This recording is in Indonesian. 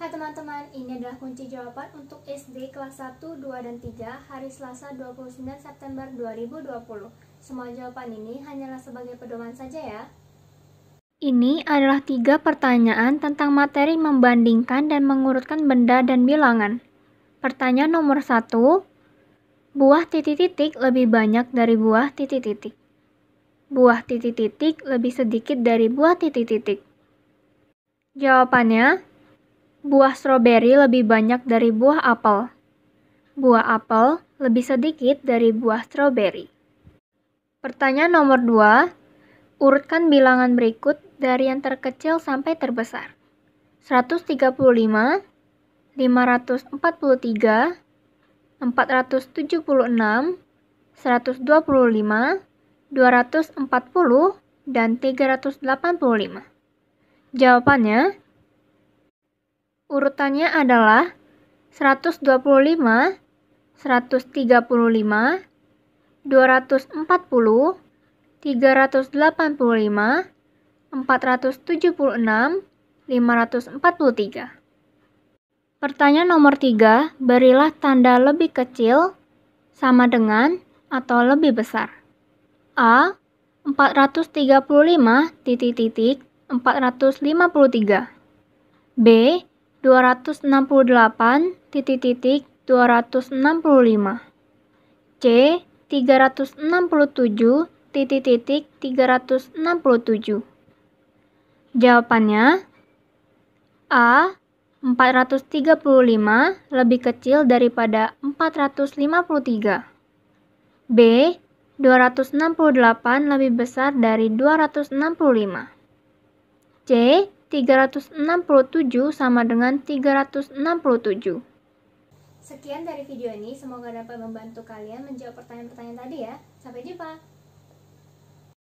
Hai teman-teman, ini adalah kunci jawaban untuk SD kelas 1, 2, dan 3 hari Selasa 29 September 2020. Semua jawaban ini hanyalah sebagai pedoman saja ya. Ini adalah tiga pertanyaan tentang materi membandingkan dan mengurutkan benda dan bilangan. Pertanyaan nomor satu, buah titik-titik lebih banyak dari buah titik-titik. Buah titik-titik lebih sedikit dari buah titik-titik. Jawabannya Buah stroberi lebih banyak dari buah apel. Buah apel lebih sedikit dari buah stroberi. Pertanyaan nomor 2. Urutkan bilangan berikut dari yang terkecil sampai terbesar. 135, 543, 476, 125, 240, dan 385. Jawabannya Urutannya adalah 125, 135, 240, 385, 476, 543. Pertanyaan nomor 3, berilah tanda lebih kecil sama dengan atau lebih besar. A. 435 titik titik 453. B. 268 titik titik 265 C 367 titik titik 367 Jawabannya A 435 lebih kecil daripada 453 B 268 lebih besar dari 265 C 367 sama dengan 367. Sekian dari video ini, semoga dapat membantu kalian menjawab pertanyaan-pertanyaan tadi ya. Sampai jumpa!